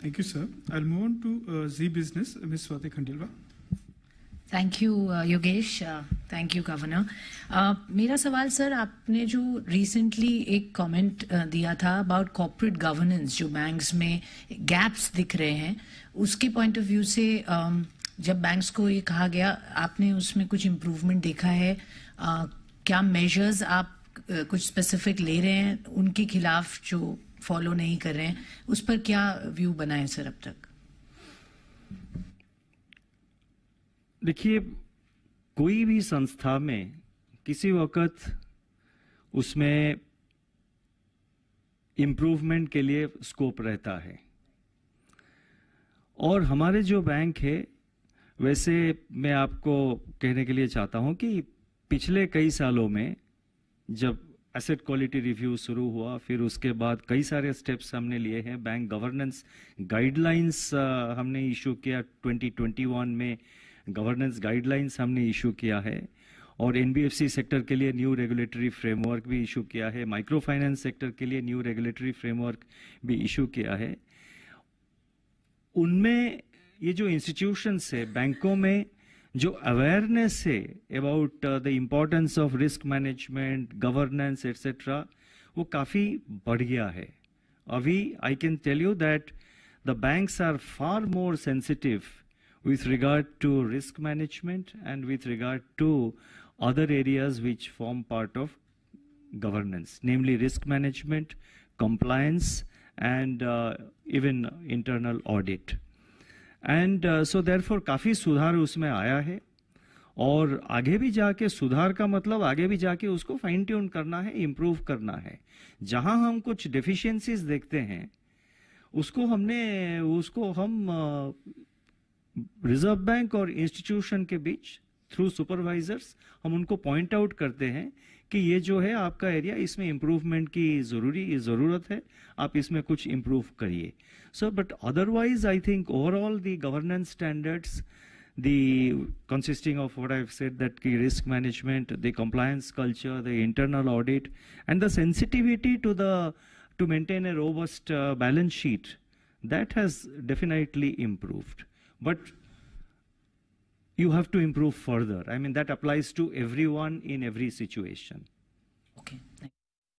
Thank you, sir. I'll move on to uh, Z Business, Ms. Swati Khandelwal. Thank you Yogesh thank you governor मेरा सवाल sir आपने जो recently एक comment uh, दिया था about corporate governance जो banks में गैप्स दिख रहे हैं उसके पॉइंट ऑफ व्यू से um, जब बैंक्स को ये कहा गया आपने उसमें कुछ इम्प्रूवमेंट देखा है uh, क्या मेजर्स आप uh, कुछ स्पेसिफिक ले रहे हैं उनके खिलाफ जो फॉलो नहीं कर रहे हैं उस पर क्या व्यू बना है सर अब तक देखिए कोई भी संस्था में किसी वक्त उसमें इम्प्रूवमेंट के लिए स्कोप रहता है और हमारे जो बैंक है वैसे मैं आपको कहने के लिए चाहता हूं कि पिछले कई सालों में जब एसेट क्वालिटी रिव्यू शुरू हुआ फिर उसके बाद कई सारे स्टेप्स हमने लिए हैं बैंक गवर्नेंस गाइडलाइंस हमने इशू किया 2021 में गवर्नेंस गाइडलाइंस हमने इशू किया है और एन सेक्टर के लिए न्यू रेगुलेटरी फ्रेमवर्क भी इशू किया है माइक्रो फाइनेंस सेक्टर के लिए न्यू रेगुलेटरी फ्रेमवर्क भी इशू किया है उनमें ये जो इंस्टीट्यूशंस है बैंकों में जो awareness about uh, the importance of risk management, governance, etc., etcetera वो काफ़ी बढ़ गया है अभी I can tell you that the banks with regard to risk management and with regard to other areas which form part of governance, namely risk management, compliance, and uh, even internal audit. And so therefore काफ़ी सुधार उसमें आया है और आगे भी जाके सुधार का मतलब आगे भी जाके उसको फाइन ट्यून करना है इम्प्रूव करना है जहां हम कुछ डिफिशियंसीज देखते हैं उसको हमने उसको हम रिजर्व uh, बैंक और इंस्टीट्यूशन के बीच थ्रू सुपरवाइजर्स हम उनको पॉइंट आउट करते हैं कि ये जो है आपका एरिया इसमें इम्प्रूवमेंट की जरूरी जरूरत है आप इसमें कुछ इम्प्रूव करिए so but otherwise I think overall the governance standards the consisting of what I set that key risk management the compliance culture the internal audit and the sensitivity to the to maintain a robust balance sheet that has definitely improved but you have to improve further. I mean, that applies to everyone in every situation.